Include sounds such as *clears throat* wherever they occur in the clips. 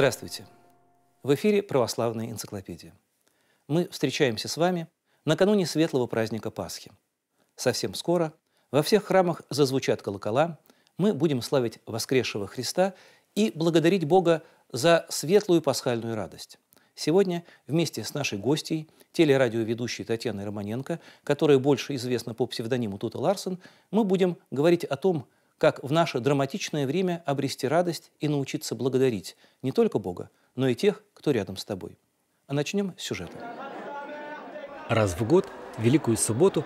Здравствуйте! В эфире «Православная энциклопедия». Мы встречаемся с вами накануне светлого праздника Пасхи. Совсем скоро во всех храмах зазвучат колокола, мы будем славить воскресшего Христа и благодарить Бога за светлую пасхальную радость. Сегодня вместе с нашей гостьей, телерадиоведущей Татьяной Романенко, которая больше известна по псевдониму Тута Ларсен, мы будем говорить о том, как в наше драматичное время обрести радость и научиться благодарить не только Бога, но и тех, кто рядом с тобой. А начнем с сюжета. Раз в год, в Великую Субботу,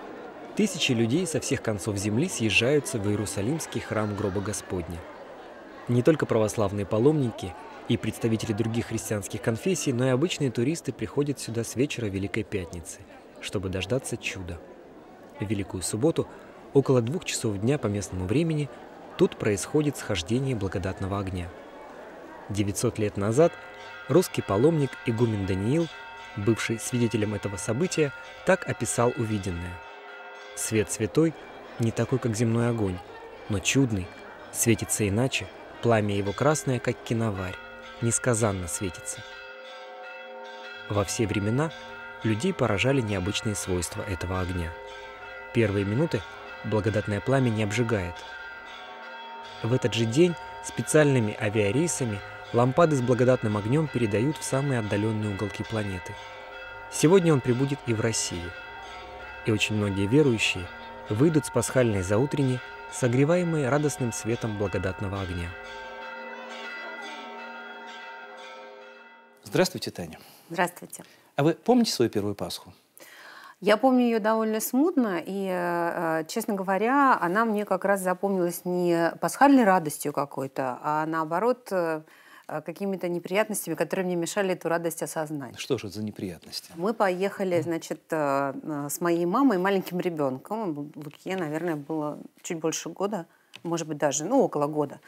тысячи людей со всех концов земли съезжаются в Иерусалимский храм Гроба Господня. Не только православные паломники и представители других христианских конфессий, но и обычные туристы приходят сюда с вечера Великой Пятницы, чтобы дождаться чуда. В Великую Субботу около двух часов дня по местному времени Тут происходит схождение благодатного огня. 900 лет назад русский паломник Игумен Даниил, бывший свидетелем этого события, так описал увиденное. «Свет святой не такой, как земной огонь, но чудный, светится иначе, пламя его красное, как киноварь, несказанно светится». Во все времена людей поражали необычные свойства этого огня. Первые минуты благодатное пламя не обжигает – в этот же день специальными авиарейсами лампады с благодатным огнем передают в самые отдаленные уголки планеты. Сегодня он прибудет и в России. И очень многие верующие выйдут с пасхальной заутренней, согреваемые радостным светом благодатного огня. Здравствуйте, Таня. Здравствуйте. А вы помните свою первую Пасху? Я помню ее довольно смутно, и, э, э, честно говоря, она мне как раз запомнилась не пасхальной радостью какой-то, а наоборот э, какими-то неприятностями, которые мне мешали эту радость осознать. Что же это за неприятности? Мы поехали, значит, с моей мамой и маленьким ребенком. Луке, наверное, было чуть больше года может быть, даже ну, около года,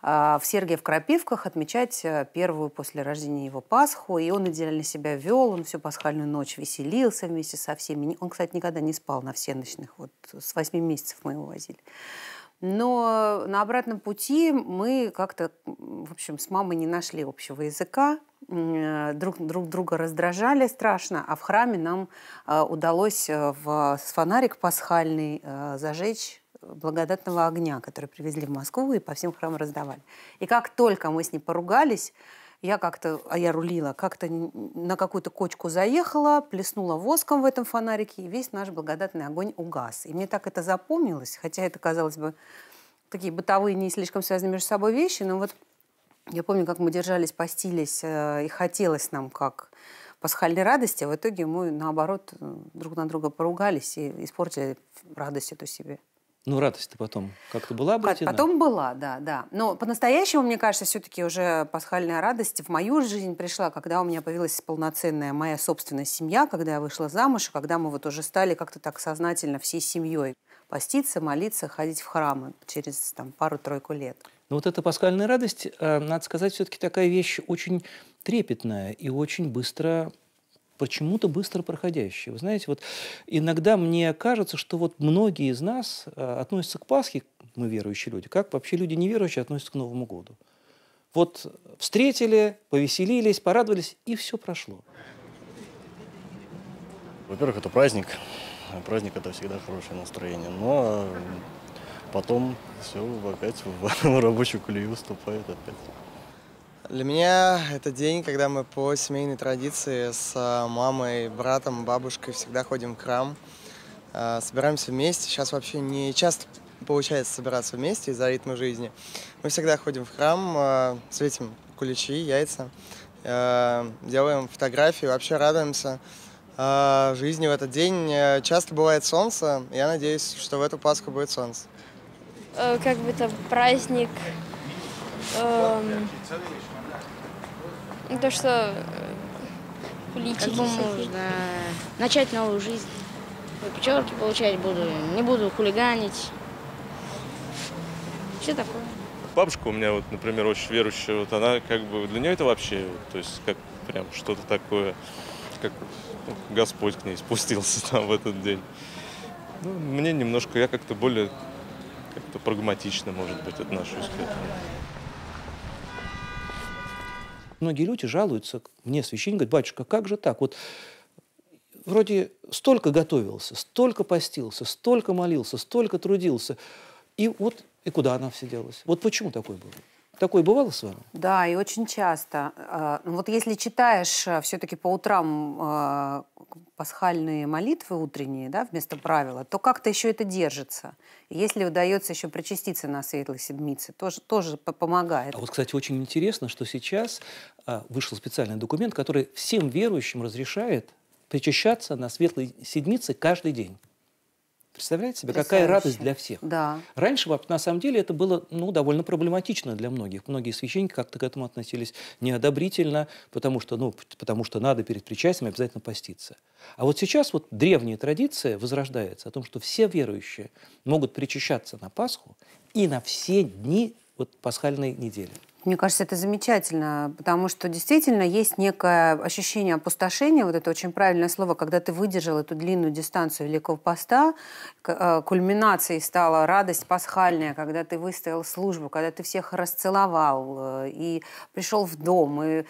а, в Сергиев Крапивках отмечать э, первую после рождения его Пасху. И он идеально себя вел, он всю пасхальную ночь веселился вместе со всеми. Он, кстати, никогда не спал на всеночных. Вот с восьми месяцев мы его возили. Но на обратном пути мы как-то, в общем, с мамой не нашли общего языка, э, друг, друг друга раздражали страшно, а в храме нам э, удалось в, с фонарик пасхальный зажечь благодатного огня, который привезли в Москву и по всем храмам раздавали. И как только мы с ним поругались, я как-то, а я рулила, как-то на какую-то кочку заехала, плеснула воском в этом фонарике, и весь наш благодатный огонь угас. И мне так это запомнилось, хотя это, казалось бы, такие бытовые, не слишком связанные между собой вещи, но вот я помню, как мы держались, постились, э, и хотелось нам как пасхальной радости, а в итоге мы, наоборот, э, друг на друга поругались и испортили радость эту себе. Ну, радость-то потом как-то была бы Потом была, да, да. Но по-настоящему, мне кажется, все-таки уже пасхальная радость в мою жизнь пришла, когда у меня появилась полноценная моя собственная семья, когда я вышла замуж, и когда мы вот уже стали как-то так сознательно всей семьей поститься, молиться, ходить в храмы через там, пару-тройку лет. Но ну, вот эта пасхальная радость, э, надо сказать, все-таки такая вещь очень трепетная и очень быстро почему-то быстро проходящие. Вы знаете, вот иногда мне кажется, что вот многие из нас э, относятся к Пасхе, мы верующие люди, как вообще люди неверующие относятся к Новому году. Вот встретили, повеселились, порадовались, и все прошло. Во-первых, это праздник. Праздник – это всегда хорошее настроение. Но ну, а потом все опять в *laughs* рабочую колею вступает опять. Для меня это день, когда мы по семейной традиции с а, мамой, братом, бабушкой всегда ходим в храм, а, собираемся вместе. Сейчас вообще не часто получается собираться вместе из-за ритма жизни. Мы всегда ходим в храм, а, светим куличи, яйца, делаем фотографии, вообще радуемся жизни в этот день. Часто бывает солнце, я надеюсь, что в эту Пасху будет солнце. Э, как бы это праздник эм, ну, то, что политики э, можно начать новую жизнь. Пятерки получать буду, не буду хулиганить. Все такое. Бабушка у меня, вот, например, очень верующая, вот она как бы для нее это вообще, то есть как прям что-то такое, как ну, Господь к ней спустился там в этот день. Ну, мне немножко, я как-то более как-то прагматично, может быть, отношусь к этому. Многие люди жалуются мне, священник, говорят, батюшка, как же так? Вот вроде столько готовился, столько постился, столько молился, столько трудился, и вот и куда она все делась? Вот почему такое было? Такое бывало с вами? Да, и очень часто. А, ну вот если читаешь э, все-таки по утрам э, пасхальные молитвы утренние, да, вместо правила, то как-то еще это держится. Если удается еще причаститься на светлой седмице, тоже, тоже помогает. А вот, кстати, очень интересно, что сейчас а, вышел специальный документ, который всем верующим разрешает причащаться на светлой седмице каждый день. Представляете себе, какая радость для всех. Да. Раньше, на самом деле, это было ну, довольно проблематично для многих. Многие священники как-то к этому относились неодобрительно, потому что, ну, потому что надо перед причастием обязательно поститься. А вот сейчас вот древняя традиция возрождается о том, что все верующие могут причащаться на Пасху и на все дни вот, пасхальной недели. Мне кажется, это замечательно, потому что действительно есть некое ощущение опустошения, вот это очень правильное слово, когда ты выдержал эту длинную дистанцию Великого Поста, э, кульминацией стала радость пасхальная, когда ты выстоял службу, когда ты всех расцеловал э, и пришел в дом, и э,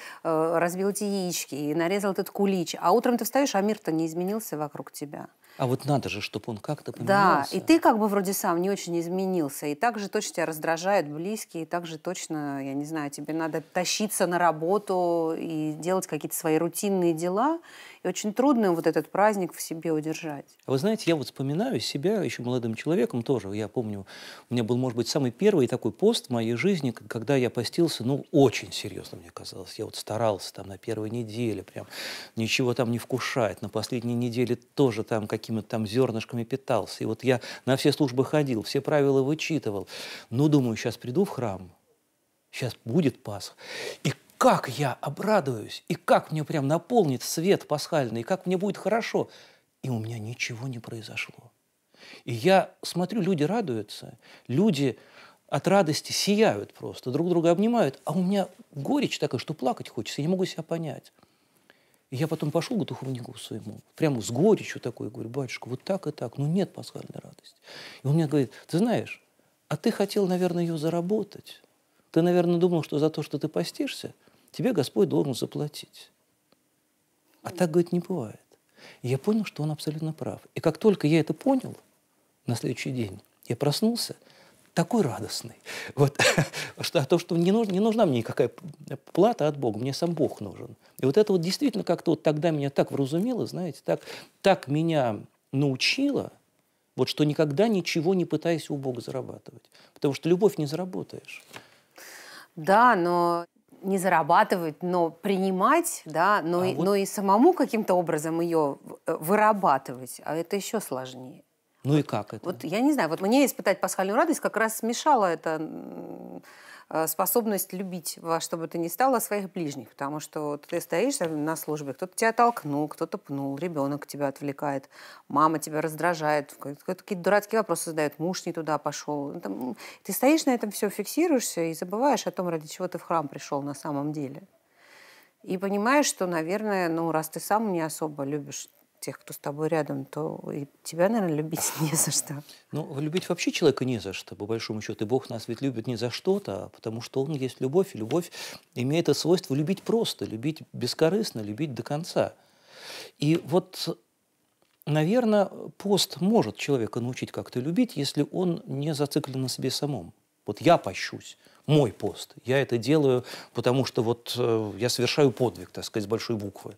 разбил эти яички, и нарезал этот кулич. А утром ты встаешь, а мир-то не изменился вокруг тебя. А вот надо же, чтобы он как-то поменялся. Да, и ты как бы вроде сам не очень изменился, и так же точно тебя раздражают близкие, и так же точно, я не знаю, тебе надо тащиться на работу и делать какие-то свои рутинные дела, и очень трудно вот этот праздник в себе удержать. А вы знаете, я вот вспоминаю себя еще молодым человеком тоже, я помню, у меня был, может быть, самый первый такой пост в моей жизни, когда я постился, ну, очень серьезно, мне казалось, я вот старался там на первой неделе прям ничего там не вкушать, на последней неделе тоже там какие какими-то там зернышками питался. И вот я на все службы ходил, все правила вычитывал. Ну, думаю, сейчас приду в храм, сейчас будет Пасх. И как я обрадуюсь, и как мне прям наполнит свет пасхальный, и как мне будет хорошо. И у меня ничего не произошло. И я смотрю, люди радуются, люди от радости сияют просто, друг друга обнимают, а у меня горечь такая, что плакать хочется, я не могу себя понять. И я потом пошел к духовнику своему, прямо с горечью такой, говорю, батюшка, вот так и так, ну нет пасхальной радости. И он мне говорит, ты знаешь, а ты хотел, наверное, ее заработать. Ты, наверное, думал, что за то, что ты постишься, тебе Господь должен заплатить. А так, говорит, не бывает. И я понял, что он абсолютно прав. И как только я это понял, на следующий день я проснулся – такой радостный. Вот, *laughs* что, то, что не, нужна, не нужна мне никакая плата от Бога, мне сам Бог нужен. И вот это вот действительно как-то вот тогда меня так вразумило, знаете, так, так меня научило, вот что никогда ничего не пытаясь у Бога зарабатывать. Потому что любовь не заработаешь. Да, но не зарабатывать, но принимать, да, но, а и, вот... но и самому каким-то образом ее э, вырабатывать, а это еще сложнее. Ну вот, и как это? Вот я не знаю, вот мне испытать пасхальную радость как раз смешала это э, способность любить во что бы то ни стало своих ближних, потому что ты стоишь на службе, кто-то тебя толкнул, кто-то пнул, ребенок тебя отвлекает, мама тебя раздражает, какие-то дурацкие вопросы задают, муж не туда пошел. Ну, ну, ты стоишь на этом все, фиксируешься и забываешь о том, ради чего ты в храм пришел на самом деле. И понимаешь, что, наверное, ну, раз ты сам не особо любишь тех, кто с тобой рядом, то и тебя, наверное, любить *laughs* не за что. Ну, любить вообще человека не за что, по большому счету. И Бог нас ведь любит не за что-то, а потому что Он есть любовь, и любовь имеет это свойство любить просто, любить бескорыстно, любить до конца. И вот, наверное, пост может человека научить как-то любить, если он не зациклен на себе самом. Вот я пощусь, мой пост. Я это делаю, потому что вот э, я совершаю подвиг, так сказать, с большой буквы.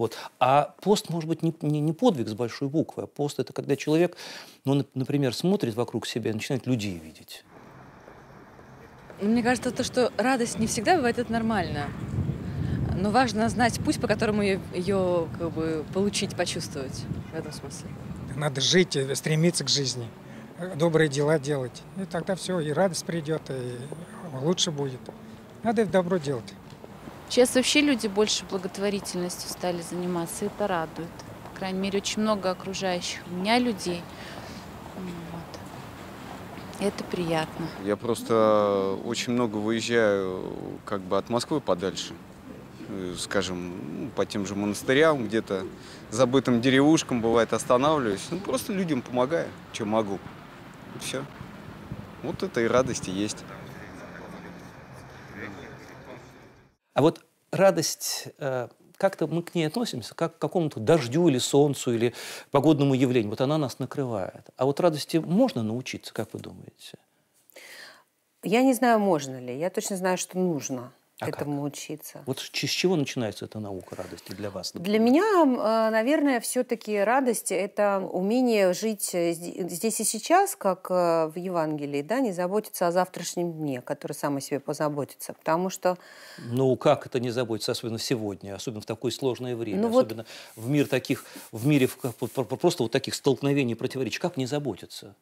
Вот. А пост, может быть, не, не, не подвиг с большой буквы, а пост – это когда человек, ну, например, смотрит вокруг себя и начинает людей видеть. Ну, мне кажется, то, что радость не всегда бывает, это нормально. Но важно знать путь, по которому ее, ее как бы, получить, почувствовать в этом смысле. Надо жить, э, стремиться к жизни, добрые дела делать. И тогда все, и радость придет, и лучше будет. Надо добро делать. Сейчас вообще люди больше благотворительностью стали заниматься, и это радует. По крайней мере, очень много окружающих меня людей. Вот. Это приятно. Я просто очень много выезжаю как бы от Москвы подальше. Э, скажем, ну, по тем же монастырям, где-то забытым деревушкам, бывает, останавливаюсь. Ну, просто людям помогаю, чем могу. все. Вот это и радости есть. А вот радость, э, как-то мы к ней относимся, как к какому-то дождю или солнцу, или погодному явлению. Вот она нас накрывает. А вот радости можно научиться, как вы думаете? Я не знаю, можно ли. Я точно знаю, что нужно а этому как? учиться. Вот с чего начинается эта наука радости для вас? Например? Для меня, э, наверное, все-таки радость – это умение жить э, здесь и сейчас, как э, в Евангелии, да, не заботиться о завтрашнем дне, который сам о себе позаботится, потому что… Ну, как это не заботиться, особенно сегодня, особенно в такое сложное время, ну, особенно вот... в мир таких, в мире просто вот таких столкновений, противоречий, как не заботиться?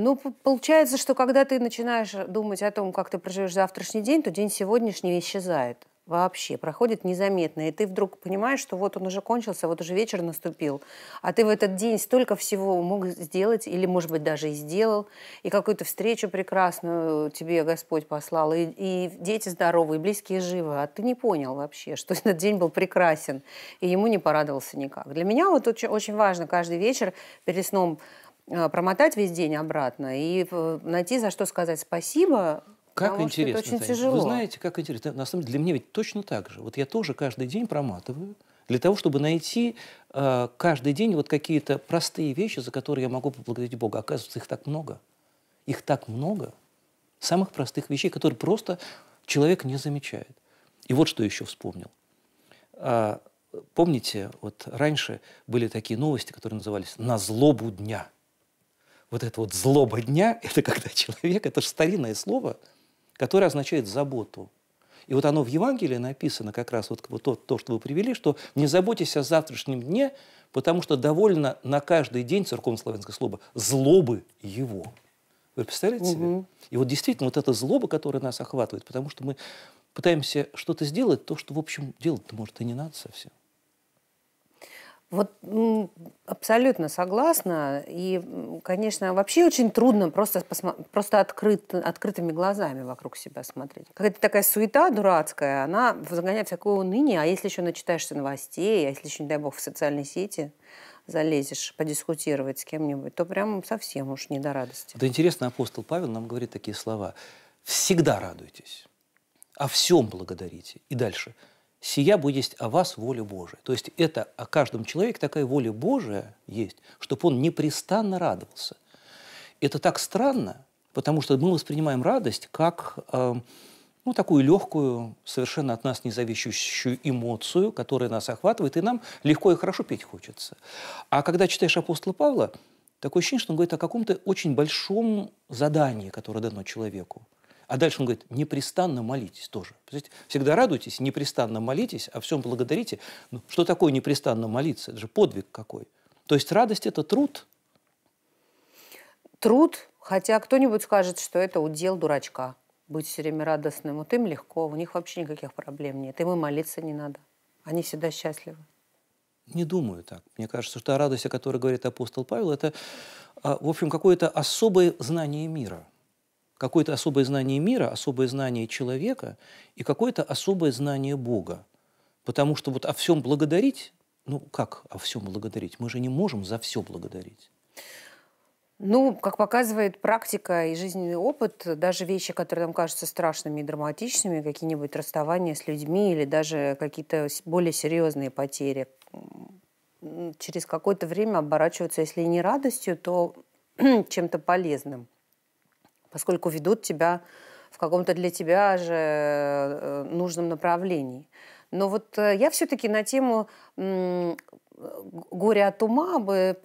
Ну, получается, что когда ты начинаешь э, думать о том, как ты проживешь завтрашний день, то день сегодняшний исчезает вообще, проходит незаметно. И ты вдруг понимаешь, что вот он уже кончился, вот уже вечер наступил, а ты в этот день столько всего мог сделать, или, может быть, даже и сделал, и какую-то встречу прекрасную э, тебе Господь послал, и, и дети здоровы, и близкие живы, а ты не понял вообще, *laughs* что этот день был прекрасен, и ему не порадовался никак. Для меня вот очень, очень важно каждый вечер перед сном а, промотать весь день обратно и найти за что сказать спасибо. Как потому интересно, что это очень тяжело. Вы знаете, как интересно. На самом деле для меня ведь точно так же. Вот я тоже каждый день проматываю для того, чтобы найти э, каждый день вот какие-то простые вещи, за которые я могу поблагодарить Бога. Оказывается, их так много. Их так много. Самых простых вещей, которые просто человек не замечает. И вот что еще вспомнил. А, помните, вот раньше были такие новости, которые назывались «На злобу дня» вот это вот злоба дня, это когда человек, это же старинное слово, которое означает заботу. И вот оно в Евангелии написано как раз вот, вот то, то, что вы привели, что не заботьтесь о завтрашнем дне, потому что довольно на каждый день, церковнославянское слово, злобы его. Вы представляете угу. себе? И вот действительно вот эта злоба, которая нас охватывает, потому что мы пытаемся что-то сделать, то, что, в общем, делать-то, может, и не надо совсем. Вот абсолютно согласна. И, конечно, вообще очень трудно просто, просто открыт, открытыми глазами вокруг себя смотреть. Какая-то такая суета дурацкая, она загоняет всякое уныние. А если еще начитаешься новостей, а если еще, не дай бог, в социальной сети залезешь подискутировать с кем-нибудь, то прям совсем уж не до радости. Да интересно, апостол Павел нам говорит такие слова. «Всегда радуйтесь, о всем благодарите». И дальше – сия будет есть о вас воля Божия. То есть это о каждом человеке такая воля Божия есть, чтобы он непрестанно радовался. Это так странно, потому что мы воспринимаем радость как э, ну, такую легкую, совершенно от нас независящую эмоцию, которая нас охватывает, и нам легко и хорошо петь хочется. А когда читаешь апостола Павла, такое ощущение, что он говорит о каком-то очень большом задании, которое дано человеку. А дальше он говорит, непрестанно молитесь тоже. Всегда радуйтесь, непрестанно молитесь, о а всем благодарите. Ну, что такое непрестанно молиться? Это же подвиг какой. То есть радость – это труд. Труд, хотя кто-нибудь скажет, что это удел дурачка. Быть все время радостным. Вот им легко, у них вообще никаких проблем нет. Им и молиться не надо. Они всегда счастливы. Не думаю так. Мне кажется, что радость, о которой говорит апостол Павел, это, а, в общем, какое-то особое знание мира – какое-то особое знание мира, особое знание человека и какое-то особое знание Бога. Потому что вот о всем благодарить, ну как о всем благодарить? Мы же не можем за все благодарить. Ну, как показывает практика и жизненный опыт, даже вещи, которые нам кажутся страшными и драматичными, какие-нибудь расставания с людьми или даже какие-то более серьезные потери, через какое-то время оборачиваются, если не радостью, то *clears throat* чем-то полезным поскольку ведут тебя в каком-то для тебя же э, нужном направлении. Но вот э, я все-таки на тему горя от ума бы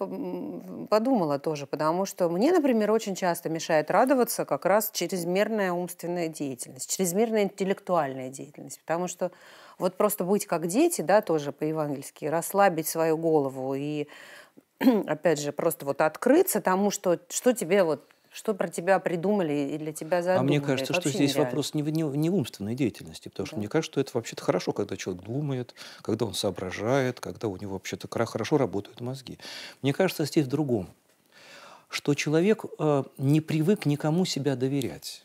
подумала тоже, потому что мне, например, очень часто мешает радоваться как раз чрезмерная умственная деятельность, чрезмерная интеллектуальная деятельность, потому что вот просто быть как дети, да, тоже по-евангельски, расслабить свою голову и *clears throat* опять же, просто вот открыться тому, что, что тебе вот что про тебя придумали и для тебя задумали? А мне кажется, это что здесь нереально. вопрос не, не, не умственной деятельности, потому да. что мне кажется, что это вообще-то хорошо, когда человек думает, когда он соображает, когда у него вообще-то хорошо работают мозги. Мне кажется, здесь в другом, что человек э, не привык никому себя доверять.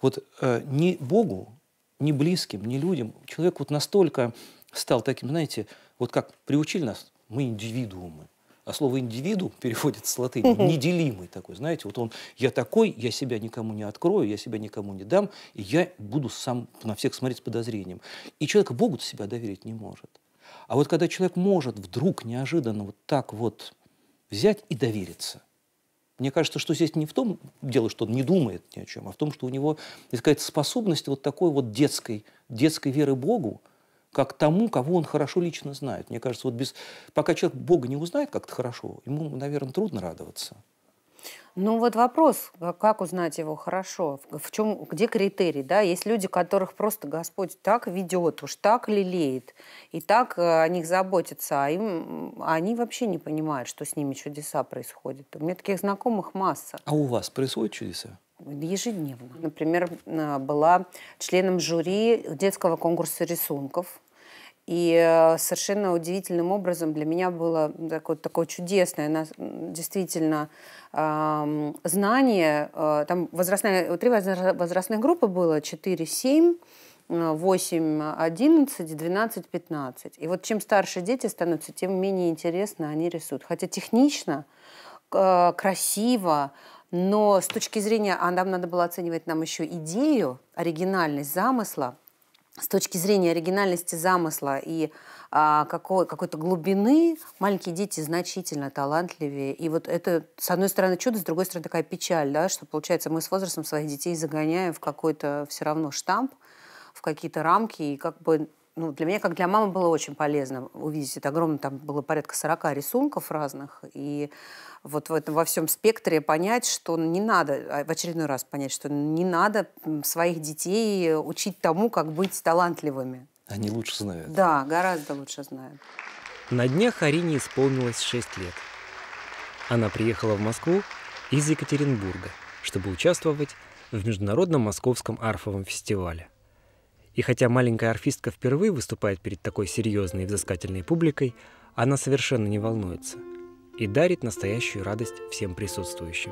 Вот э, ни Богу, ни близким, ни людям. Человек вот настолько стал таким, знаете, вот как приучили нас, мы индивидуумы а слово «индивиду» *laughs* переводится с латыни «неделимый» такой, знаете, вот он «я такой, я себя никому не открою, я себя никому не дам, и я буду сам на всех смотреть с подозрением». И человек Богу себя доверить не может. А вот когда человек может вдруг неожиданно вот так вот взять и довериться, мне кажется, что здесь не в том дело, что он не думает ни о чем, а в том, что у него, есть какая-то способность вот такой вот детской, детской веры Богу, как тому, кого он хорошо лично знает. Мне кажется, вот без, пока человек Бога не узнает как-то хорошо, ему, наверное, трудно радоваться. Ну вот вопрос, а как узнать его хорошо, в чем, где критерий, да? Есть люди, которых просто Господь так ведет, уж так лелеет, и так э, о них заботится, а, им, а они вообще не понимают, что с ними чудеса происходят. У меня таких знакомых масса. А у вас происходят чудеса? Ежедневно. Например, а, была членом жюри детского конкурса рисунков и э, совершенно удивительным образом для меня было такое, такое чудесное, действительно, знание. Э, там возрастная, три возрастных группы было, 4, 7, 8, 11, 12, 15. И вот чем старше дети становятся, тем менее интересно они рисуют. Хотя технично, э, красиво, но с точки зрения, а нам надо было оценивать нам еще идею, оригинальность замысла, с точки зрения оригинальности замысла и а, какой, какой-то глубины, маленькие дети значительно талантливее. И вот это, с одной стороны, чудо, с другой стороны, такая печаль, да, что, получается, мы с возрастом своих детей загоняем в какой-то все равно штамп, в какие-то рамки, и как бы ну, для меня, как для мамы, было очень полезно увидеть это огромное, там было порядка 40 рисунков разных, и вот в этом во всем спектре понять, что не надо, а в очередной раз понять, что не надо своих детей учить тому, как быть талантливыми. Они лучше знают. Да, гораздо лучше знают. На днях Арине исполнилось 6 лет. Она приехала в Москву из Екатеринбурга, чтобы участвовать в Международном московском арфовом фестивале – и хотя маленькая арфистка впервые выступает перед такой серьезной и взыскательной публикой, она совершенно не волнуется и дарит настоящую радость всем присутствующим.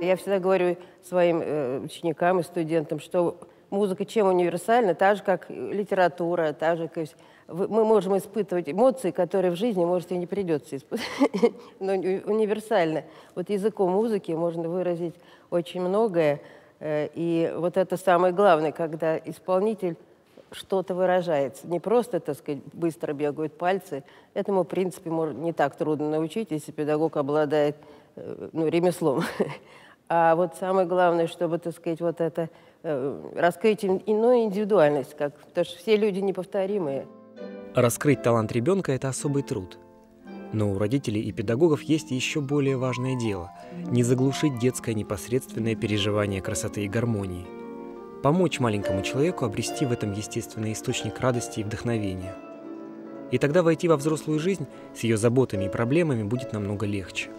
Я всегда говорю своим э, ученикам и студентам, что музыка чем универсальна, та же, как литература, та же, как... Мы можем испытывать эмоции, которые в жизни, может, и не придется испытывать, *laughs* но универсально. Вот языком музыки можно выразить очень многое, Э, и вот это самое главное, когда исполнитель что-то выражается. Не просто, так сказать, быстро бегают пальцы. Этому, в принципе, не так трудно научить, если педагог обладает э, ну, ремеслом. *laughs* А вот самое главное, чтобы, так сказать, вот это э, раскрыть иную индивидуальность, как, потому что все люди неповторимые. Раскрыть талант ребенка – это особый труд. Но у родителей и педагогов есть еще более важное дело – не заглушить детское непосредственное переживание красоты и гармонии. Помочь маленькому человеку обрести в этом естественный источник радости и вдохновения. И тогда войти во взрослую жизнь с ее заботами и проблемами будет намного легче.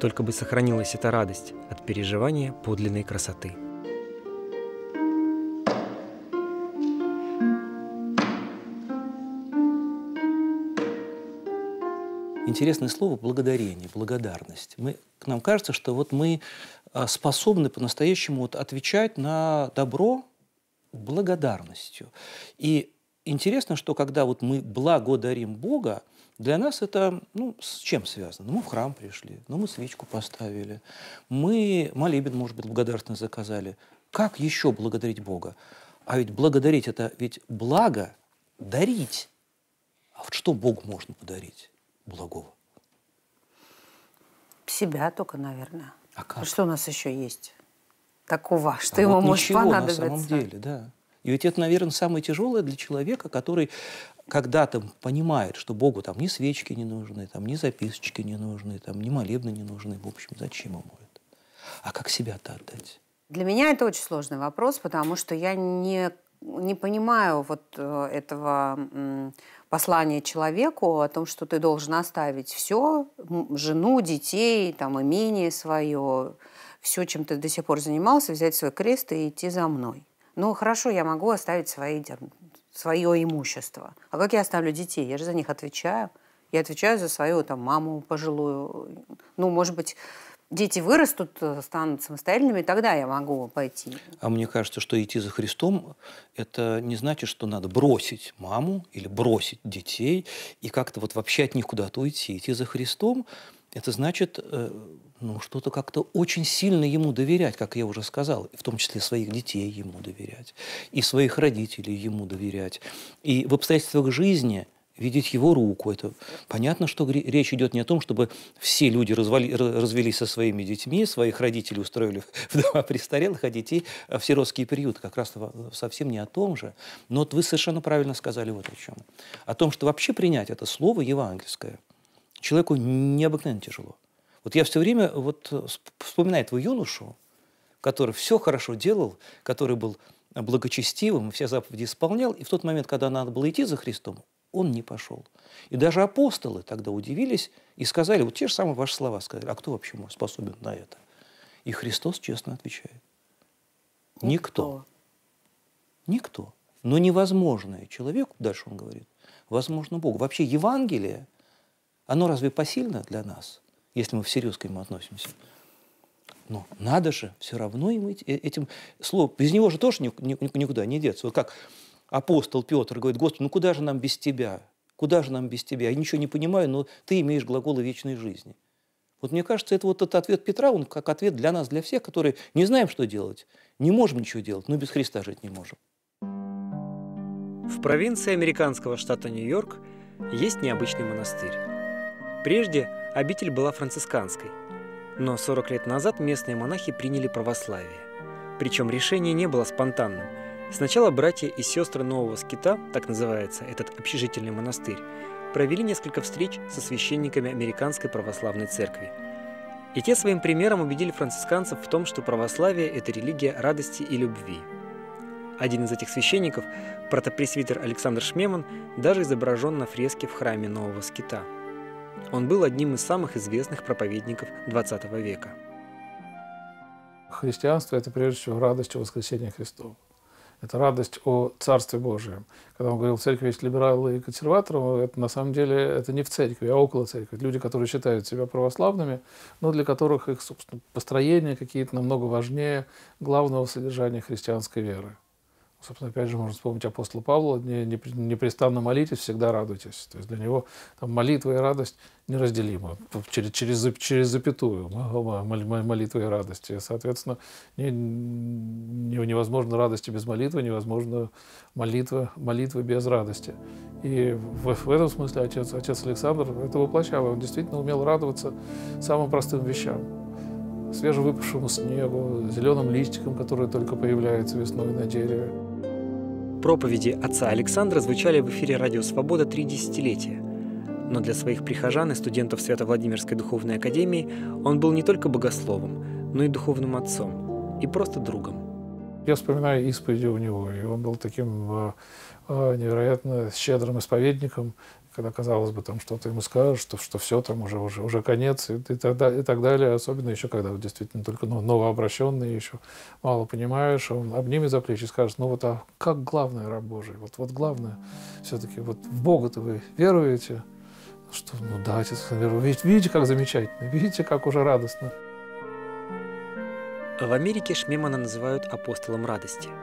Только бы сохранилась эта радость от переживания подлинной красоты – интересное слово «благодарение», «благодарность». Мы, к нам кажется, что вот мы а, способны по-настоящему вот отвечать на добро благодарностью. И интересно, что когда вот мы благодарим Бога, для нас это ну, с чем связано? Ну, мы в храм пришли, ну, мы свечку поставили, мы молебен, может быть, благодарственно заказали. Как еще благодарить Бога? А ведь благодарить – это ведь благо дарить. А вот что Бог можно подарить? благого? Себя только, наверное. А как? Что у нас еще есть такого, а что а ему вот может понадобиться? на самом деле, да. И ведь это, наверное, самое тяжелое для человека, который когда-то понимает, что Богу там ни свечки не нужны, там ни записочки не нужны, там ни молебны не нужны. В общем, зачем ему это? А как себя-то отдать? Для меня это очень сложный вопрос, потому что я не не понимаю вот э, этого послания человеку о том, что ты должен оставить все, жену, детей, там, имение свое, все, чем ты до сих пор занимался, взять свой крест и идти за мной. Ну, хорошо, я могу оставить свои, свое имущество. А как я оставлю детей? Я же за них отвечаю. Я отвечаю за свою там, маму пожилую. Ну, может быть, дети вырастут, э, станут самостоятельными, тогда я могу пойти. А мне кажется, что идти за Христом – это не значит, что надо бросить маму или бросить детей и как-то вот вообще от них куда-то уйти. Идти за Христом – это значит э, ну, что-то как-то очень сильно ему доверять, как я уже сказал, в том числе своих детей ему доверять, и своих родителей ему доверять. И в обстоятельствах жизни – видеть его руку. Это понятно, что речь идет не о том, чтобы все люди развали, развелись со своими детьми, своих родителей устроили *laughs* в дома престарелых, а детей а, в сиротские приюты. Как раз совсем не о том же. Но вот вы совершенно правильно сказали вот о чем. О том, что вообще принять это слово евангельское человеку необыкновенно тяжело. Вот я все время вот э, вспоминаю этого юношу, который все хорошо делал, который был благочестивым, все заповеди исполнял, и в тот момент, когда надо было идти за Христом, он не пошел. И даже апостолы тогда удивились и сказали, вот те же самые ваши слова сказали, а кто вообще способен на это? И Христос честно отвечает. Никто. Никто. Но невозможное человеку, дальше он говорит, возможно Бог. Вообще Евангелие, оно разве посильно для нас, если мы всерьез к нему относимся? Но надо же все равно им э, этим словом. Без него же тоже никуда не деться. Вот как апостол Петр говорит, Господи, ну куда же нам без Тебя? Куда же нам без Тебя? Я ничего не понимаю, но Ты имеешь глаголы вечной жизни. Вот мне кажется, это вот этот ответ Петра, он как ответ для нас, для всех, которые не знаем, что делать, не можем ничего делать, но без Христа жить не можем. В провинции американского штата Нью-Йорк есть необычный монастырь. Прежде обитель была францисканской, но 40 лет назад местные монахи приняли православие. Причем решение не было спонтанным – Сначала братья и сестры Нового Скита, так называется этот общежительный монастырь, провели несколько встреч со священниками Американской Православной Церкви. И те своим примером убедили францисканцев в том, что православие – это религия радости и любви. Один из этих священников, протопресвитер Александр Шмеман, даже изображен на фреске в храме Нового Скита. Он был одним из самых известных проповедников XX века. Христианство – это прежде всего радость воскресения Христова это радость о Царстве Божьем. Когда он говорил, в церкви есть либералы и консерваторы, это на самом деле это не в церкви, а около церкви. Люди, которые считают себя православными, но для которых их, собственно, построения какие-то намного важнее главного содержания христианской веры. Собственно, опять же, можно вспомнить апостола Павла, непрестанно молитесь, всегда радуйтесь. То есть для него там, молитва и радость неразделимы, через, через, через запятую молитва и радость. И, соответственно, не, не, невозможно радости без молитвы, невозможно молитва, молитвы без радости. И в, в этом смысле отец, отец Александр это воплощал. Он действительно умел радоваться самым простым вещам свежевыпавшему снегу, зеленым листиком, которые только появляются весной на дереве. Проповеди отца Александра звучали в эфире «Радио Свобода» три десятилетия. Но для своих прихожан и студентов Свято-Владимирской духовной академии он был не только богословом, но и духовным отцом, и просто другом. Я вспоминаю исповеди у него, и он был таким э, э, невероятно щедрым исповедником, когда, казалось бы, там что-то ему скажешь, что, что все, там уже, уже, уже конец и, и, тогда, и так далее. Особенно еще, когда действительно только ну, новообращенный, еще мало понимаешь, он обнимет за плечи и скажет, ну вот, а как главное, раб Божий? Вот, вот главное все-таки, вот в Бога-то вы веруете? Что, ну да, отец, я верую. видите, как замечательно, видите, как уже радостно. В Америке Шмемана называют апостолом радости –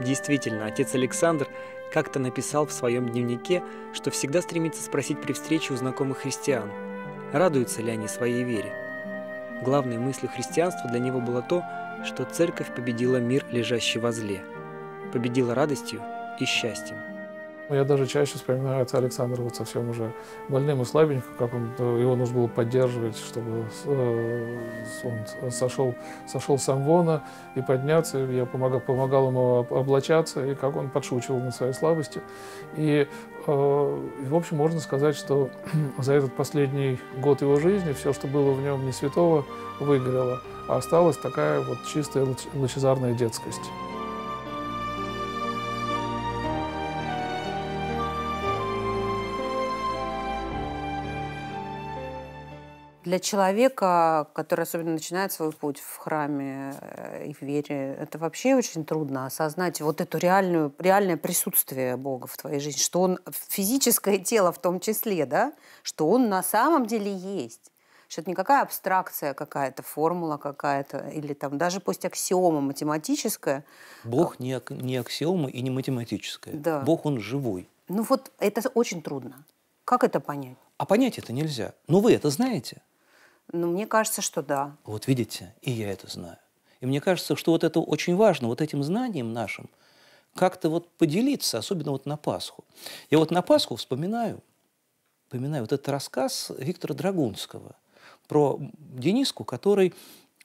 Действительно, отец Александр как-то написал в своем дневнике, что всегда стремится спросить при встрече у знакомых христиан, радуются ли они своей вере. Главной мыслью христианства для него было то, что церковь победила мир, лежащий во зле, победила радостью и счастьем. Ну, я даже чаще вспоминаю отца Александра вот совсем уже больным и слабеньким, как он, э, его нужно было поддерживать, чтобы э, он сошел, сошел с амвона и подняться. Я помогал, помогал ему облачаться, и как он подшучивал на своей слабости. И, э, и в общем, можно сказать, что *clears throat* за этот последний год его жизни все, что было в нем не святого, выгорело, а осталась такая вот чистая лучезарная детскость. Для человека, который особенно начинает свой путь в храме э, и в вере, это вообще очень трудно осознать вот это реальную, реальное присутствие Бога в твоей жизни, что Он физическое тело в том числе, да, что Он на самом деле есть что это никакая абстракция какая-то, формула какая-то, или там даже пусть аксиома математическая. Бог а не, ак- не аксиома и не математическая. Да. Бог, он живой. Ну вот это очень трудно. Как это понять? А понять это нельзя. Но вы это знаете. Ну, мне кажется, что да. Вот видите, и я это знаю. И мне кажется, что вот это очень важно, вот этим знанием нашим как-то вот поделиться, особенно вот на Пасху. Я вот на Пасху вспоминаю, вспоминаю вот этот рассказ Виктора Драгунского про Дениску, который,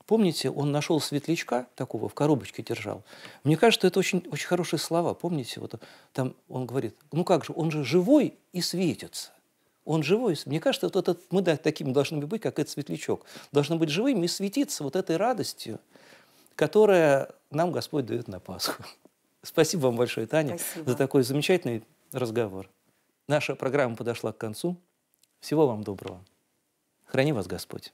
помните, он нашел светлячка такого, в коробочке держал. Мне кажется, это очень, очень хорошие слова, помните, вот там он говорит, ну как же, он же живой и светится. Он живой. Мне кажется, вот этот, мы да, такими должны быть, как этот светлячок. Должны быть живыми и светиться вот этой радостью, которая нам Господь дает на Пасху. *laughs* Спасибо вам большое, Таня, Спасибо. за такой замечательный разговор. Наша программа подошла к концу. Всего вам доброго. Храни вас Господь.